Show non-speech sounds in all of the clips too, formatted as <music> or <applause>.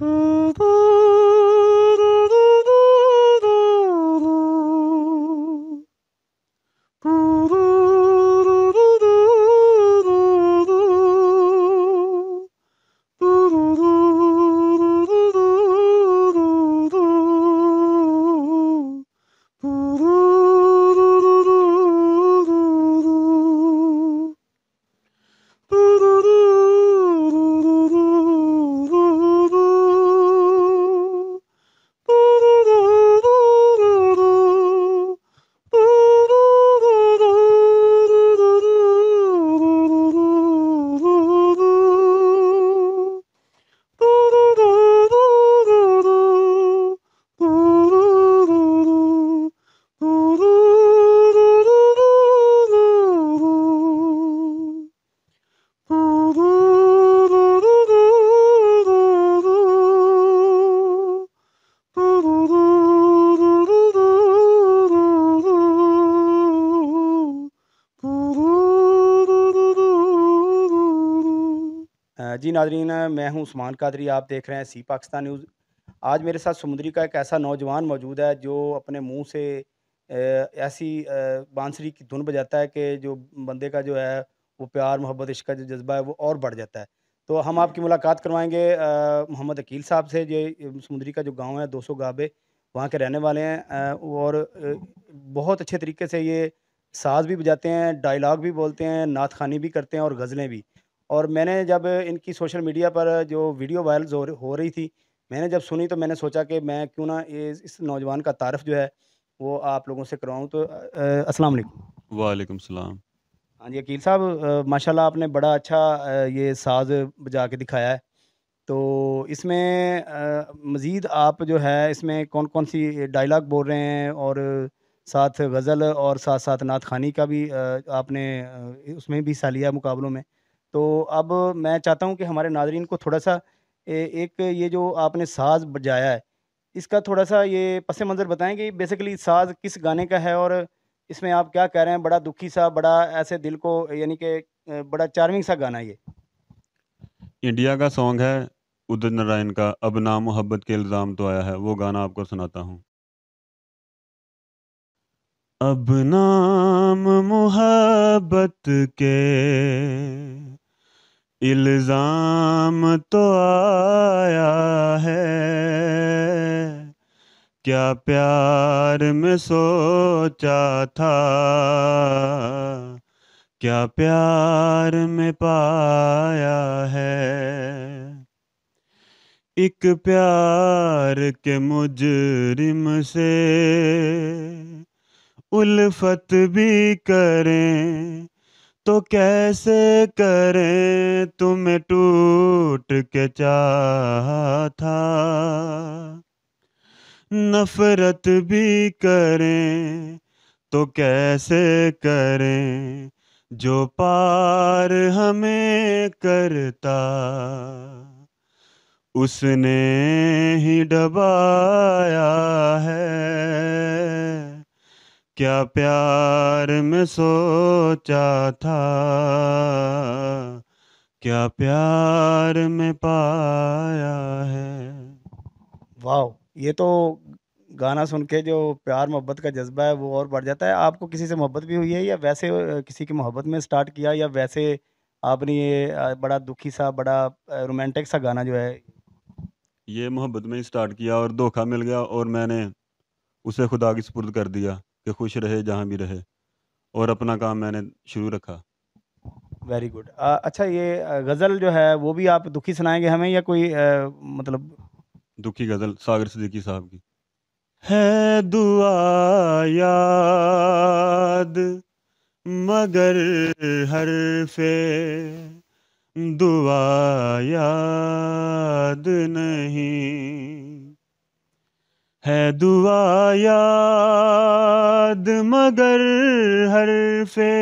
do do do जी नाजरीन मैं हूं उस्मान कादरी आप देख रहे हैं सी पाकिस्तान न्यूज़ आज मेरे साथ समुद्री का एक ऐसा नौजवान मौजूद है जो अपने मुंह से ऐसी बांसुरी की धुन बजाता है कि जो बंदे का जो है वो प्यार मोहब्बत इश्क का जो जज्बा है वो और बढ़ जाता है तो हम आपकी मुलाकात करवाएंगे मोहम्मद अकील साहब से जो समुद्री का जो गाँव है दो सौ गाबे वहाँ के रहने वाले हैं और बहुत अच्छे तरीके से ये साज भी बजाते हैं डायलाग भी बोलते हैं नात खानी भी करते हैं और गज़लें भी और मैंने जब इनकी सोशल मीडिया पर जो वीडियो वायरल हो, हो रही थी मैंने जब सुनी तो मैंने सोचा कि मैं क्यों ना इस नौजवान का तारफ़ जो है वो आप लोगों से करवाऊँ तो अस्सलाम वालेकुम वालेकुम सलाम हाँ जी अकील साहब माशाल्लाह आपने बड़ा अच्छा ये साज बजा के दिखाया है तो इसमें मज़ीद आप जो है इसमें कौन कौन सी डायलॉग बोल रहे हैं और साथ गज़ल और साथ साथ नात खानी का भी आपने उसमें भी हिस्सा लिया मुकाबलों में तो अब मैं चाहता हूँ कि हमारे नाजरीन को थोड़ा सा ए, एक ये जो आपने साज बजाया है इसका थोड़ा सा ये पस मंज़र बताएँ कि बेसिकली साज किस गाने का है और इसमें आप क्या कह रहे हैं बड़ा दुखी सा बड़ा ऐसे दिल को यानी कि बड़ा चार्मिंग सा गाना ये इंडिया का सॉन्ग है उदय नारायण का अब ना मोहब्बत के इल्ज़ाम तो आया है वो गाना आपको सुनाता हूँ अब नाम मोहब्बत के इल्ज़ाम तो आया है क्या प्यार में सोचा था क्या प्यार में पाया है एक प्यार के मुजरिम से उल्फत भी करें तो कैसे करें तुम्हें टूट के चाहता नफरत भी करें तो कैसे करें जो पार हमें करता उसने ही डबाया है क्या प्यार में सोचा था क्या प्यार में पाया है वाह ये तो गाना सुन के जो प्यार मोहब्बत का जज्बा है वो और बढ़ जाता है आपको किसी से मोहब्बत भी हुई है या वैसे किसी की मोहब्बत में स्टार्ट किया या वैसे आपने ये बड़ा दुखी सा बड़ा रोमांटिक सा गाना जो है ये मोहब्बत में ही स्टार्ट किया और धोखा मिल गया और मैंने उसे खुदा की सुपुर्द कर दिया कि खुश रहे जहाँ भी रहे और अपना काम मैंने शुरू रखा वेरी गुड अच्छा ये गज़ल जो है वो भी आप दुखी सुनाएंगे हमें या कोई आ, मतलब दुखी गज़ल सागर सदीकी साहब की है दुआ याद मगर हर फे दुआ याद नहीं है दुआ याद मगर फे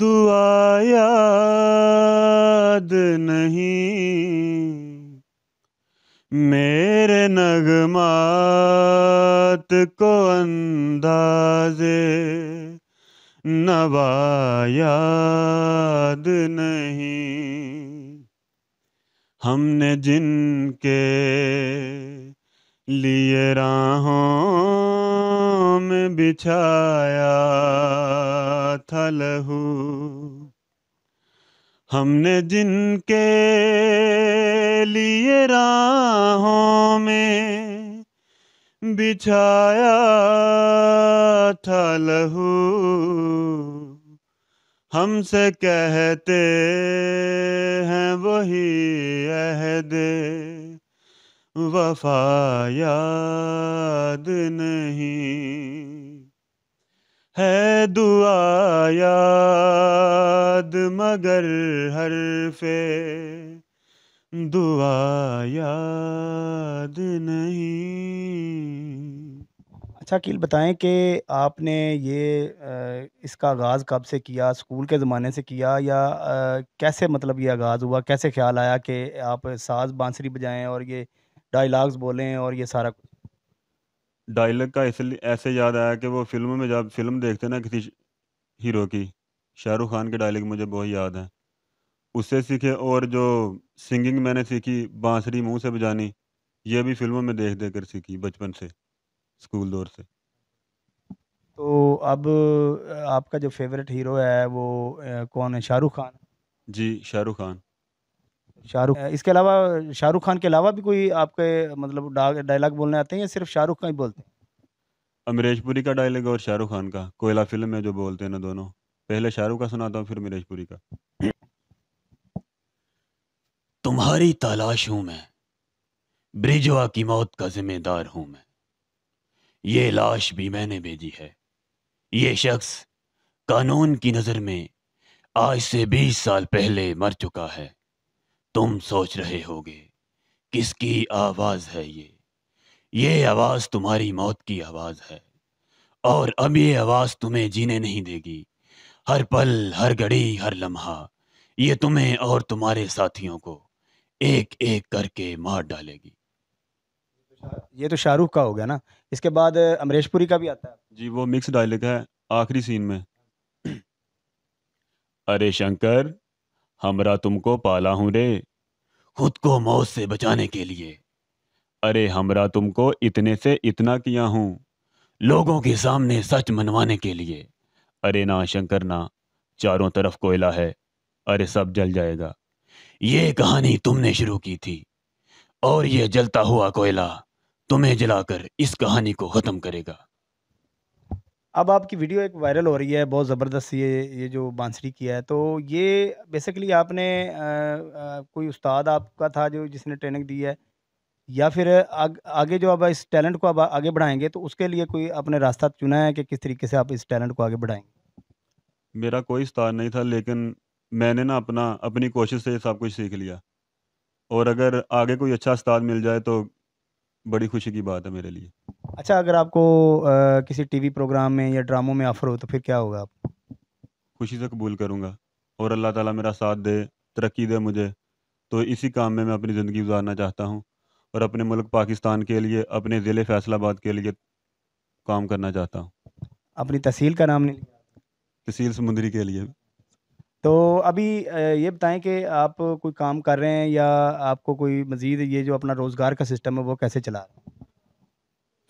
दुआ याद नहीं मेरे नगमात को अंदाजे नवायाद नहीं हमने जिनके लिए राहों में बिछाया थलहू हमने जिनके लिए राहों में बिछाया था लहू हमसे कहते हैं वही अहद वफा याद नहीं है दुआ याद मगर फे दुआ याद नहीं अच्छा अकील बताएं कि आपने ये इसका आगाज़ कब से किया स्कूल के ज़माने से किया या कैसे मतलब ये आगाज़ हुआ कैसे ख्याल आया कि आप साज बांसुरी बजाएं और ये डायलॉग्स हैं और ये सारा कुछ डायलॉग का इसलिए ऐसे याद आया कि वो फिल्म में जब फिल्म देखते ना किसी हीरो की शाहरुख खान के डायलॉग मुझे बहुत याद हैं उससे सीखे और जो सिंगिंग मैंने सीखी बांसुरी मुंह से बजानी ये भी फिल्मों में देख देख कर सीखी बचपन से स्कूल दौर से तो अब आपका जो फेवरेट हीरो है वो कौन है शाहरुख खान जी शाहरुख खान शाहरुख इसके अलावा शाहरुख खान के अलावा भी कोई आपके मतलब डायलॉग बोलने आते हैं या सिर्फ शाहरुख खान ही बोलते हैं अमरीश पुरी का डायलॉग और शाहरुख खान का कोयला फिल्म में जो बोलते हैं ना दोनों पहले शाहरुख का सुनाता हूँ फिर अमरीश पुरी का तुम्हारी तलाश हूं मैं ब्रिजवा की मौत का जिम्मेदार हूं मैं ये लाश भी मैंने भेजी है ये शख्स कानून की नजर में आज से बीस साल पहले मर चुका है तुम सोच रहे होगे किसकी आवाज है ये ये आवाज तुम्हारी मौत की आवाज है और अब ये आवाज तुम्हें जीने नहीं देगी हर पल हर घड़ी हर लम्हा ये तुम्हें और तुम्हारे साथियों को एक एक करके मार डालेगी ये तो शाहरुख का हो गया ना इसके बाद अमरेशपुरी का भी आता है जी वो मिक्स डायलॉग है आखिरी सीन में <clears throat> अरे शंकर हमरा तुमको पाला हूं रे खुद को मौत से बचाने के लिए अरे हमरा तुमको इतने से इतना किया हूं लोगों के सामने सच मनवाने के लिए अरे ना शंकर ना चारों तरफ कोयला है अरे सब जल जाएगा ये कहानी तुमने शुरू की थी और ये जलता हुआ कोयला तुम्हें जलाकर इस कहानी को खत्म करेगा अब आपकी वीडियो एक वायरल हो रही है बहुत ज़बरदस्त ये ये जो बांसुरी किया है तो ये बेसिकली आपने आ, आ, कोई उस्ताद आपका था जो जिसने ट्रेनिंग दी है या फिर आग, आगे जो अब इस टैलेंट को अब आगे बढ़ाएंगे तो उसके लिए कोई आपने रास्ता चुना है कि किस तरीके से आप इस टैलेंट को आगे बढ़ाएंगे मेरा कोई उस्ताद नहीं था लेकिन मैंने ना अपना अपनी कोशिश से सब कुछ सीख लिया और अगर आगे कोई अच्छा उस्ताद मिल जाए तो बड़ी खुशी की बात है मेरे लिए अच्छा अगर आपको आ, किसी टीवी प्रोग्राम में या ड्रामों में ऑफर हो तो फिर क्या होगा आप खुशी से कबूल करूंगा और अल्लाह ताला मेरा साथ दे तरक्की दे मुझे तो इसी काम में मैं अपनी ज़िंदगी गुजारना चाहता हूँ और अपने मुल्क पाकिस्तान के लिए अपने ज़िले फैसलाबाद के लिए काम करना चाहता हूँ अपनी तहसील का नाम नहीं तहसील समुंदरी के लिए तो अभी ये बताएं कि आप कोई काम कर रहे हैं या आपको कोई मज़ीद ये जो अपना रोज़गार का सिस्टम है वो कैसे चला रहे हैं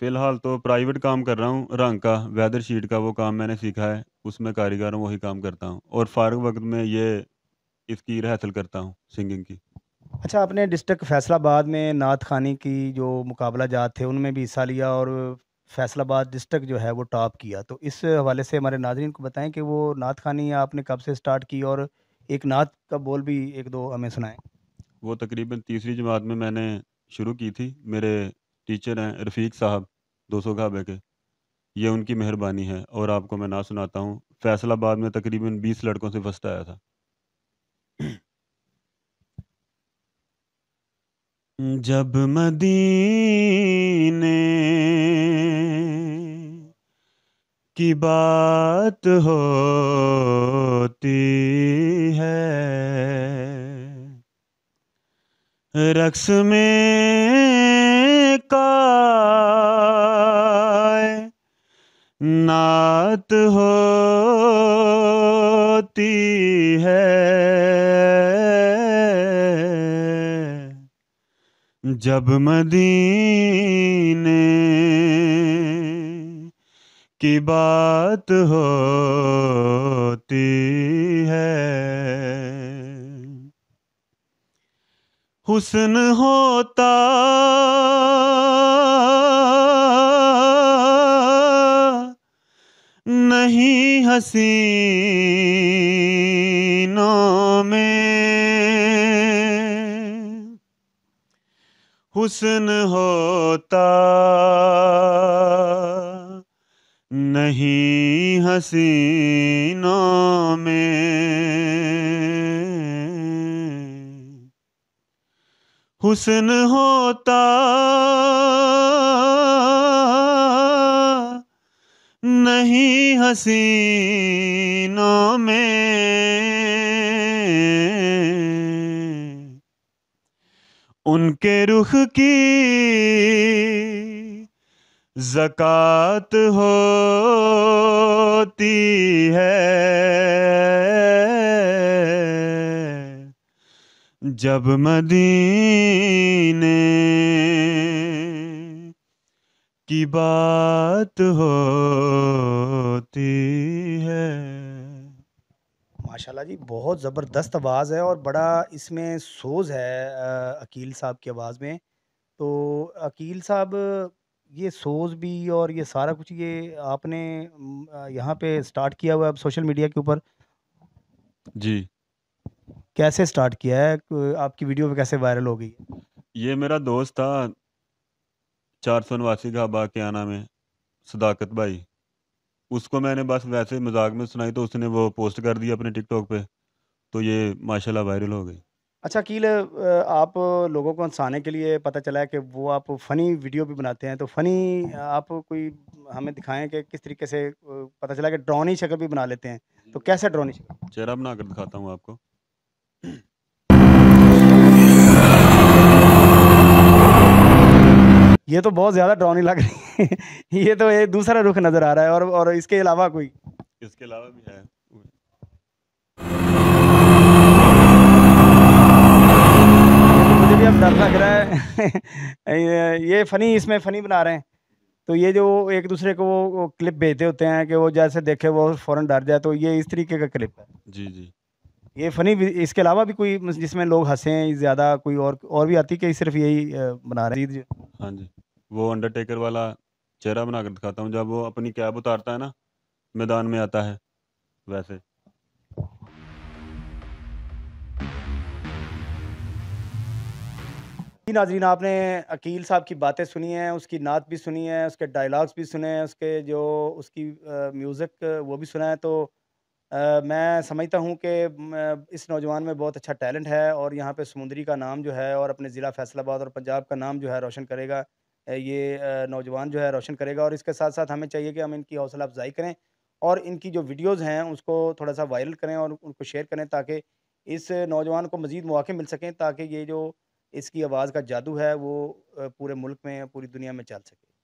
फ़िलहाल तो प्राइवेट काम कर रहा हूँ रंग का वेदर शीट का वो काम मैंने सीखा है उसमें कारीगर हूँ वही काम करता हूँ और फारग वक्त में ये इसकी रिहर्सल करता हूँ सिंगिंग की अच्छा आपने डिस्ट्रिक्ट फैसलाबाद में नात खानी की जो मुकाबला जात थे उनमें भी हिस्सा लिया और फैसलाबाद डिस्ट्रिक्ट जो है वो टॉप किया तो इस हवाले से हमारे नाजरन को बताएं कि वो नात खानी आपने कब से स्टार्ट की और एक नात का बोल भी एक दो हमें सुनाएं वो तकरीबन तीसरी जमात में मैंने शुरू की थी मेरे टीचर हैं रफ़ीक साहब दो सौ घाबे के ये उनकी मेहरबानी है और आपको मैं ना सुनाता हूँ फैसलाबाद में तकरीबन बीस लड़कों से फर्स्ट आया था जब मदीने की बात होती है रक्स में का नात होती है जब मदीने की बात होती है हुस्न होता नहीं हसीनों में हुस्न होता नहीं हसीनों में हुसन होता नहीं हसीनों में उनके रुख की जक़ात हो जब मदीने की बात होती है माशाल्लाह जी बहुत ज़बरदस्त आवाज़ है और बड़ा इसमें सोज है अकील साहब की आवाज़ में तो अकील साहब ये सोज भी और ये सारा कुछ ये आपने यहाँ पे स्टार्ट किया हुआ है अब सोशल मीडिया के ऊपर जी कैसे स्टार्ट किया है आपकी वीडियो में कैसे वायरल हो गई ये मेरा दोस्त था चार सौ नवासी घाबा के आना में सदाकत भाई उसको मैंने बस वैसे मजाक में सुनाई तो उसने वो पोस्ट कर दिया अपने टिकटॉक पे तो ये माशाल्लाह वायरल हो गई अच्छा कील आप लोगों को हंसाने के लिए पता चला है कि वो आप फ़नी वीडियो भी बनाते हैं तो फ़नी आप कोई हमें दिखाएं कि किस तरीके से पता चला कि ड्रोनी शक्ल भी बना लेते हैं तो हम्म। कैसे ड्रोनी शक्ल चेहरा बना कर दिखाता हूँ आपको ये तो बहुत ज़्यादा ड्रॉनी लग रही है <laughs> ये तो एक दूसरा रुख नज़र आ रहा है और और इसके अलावा कोई इसके अलावा भी है मुझे भी अब डर लग रहा है <laughs> ये फ़नी इसमें फ़नी बना रहे हैं तो ये जो एक दूसरे को वो क्लिप भेजते होते हैं कि वो जैसे देखे वो फ़ौरन डर जाए तो ये इस तरीके का क्लिप है जी जी ये फ़नी इसके अलावा भी कोई जिसमें लोग हंसे हैं ज़्यादा कोई और और भी आती कि सिर्फ यही बना रहे हाँ जी वो अंडरटेकर वाला चेहरा बना कर दिखाता हूँ जब वो अपनी कैब उतारता है ना मैदान में आता है वैसे नाजरीन आपने अकील साहब की बातें सुनी हैं उसकी नात भी सुनी है उसके डायलॉग्स भी सुने हैं उसके जो उसकी म्यूज़िक वो भी सुना है तो आ, मैं समझता हूँ कि इस नौजवान में बहुत अच्छा टैलेंट है और यहाँ पे समुंदरी का नाम जो है और अपने ज़िला फैसलाबाद और पंजाब का नाम जो है रोशन करेगा ये नौजवान जो है रोशन करेगा और इसके साथ साथ हमें चाहिए कि हम इनकी हौसला अफजाई करें और इनकी जो वीडियोज़ हैं उसको थोड़ा सा वायरल करें और उनको शेयर करें ताकि इस नौजवान को मज़ीद मौके मिल सकें ताकि ये जो इसकी आवाज़ का जादू है वो पूरे मुल्क में पूरी दुनिया में चल सके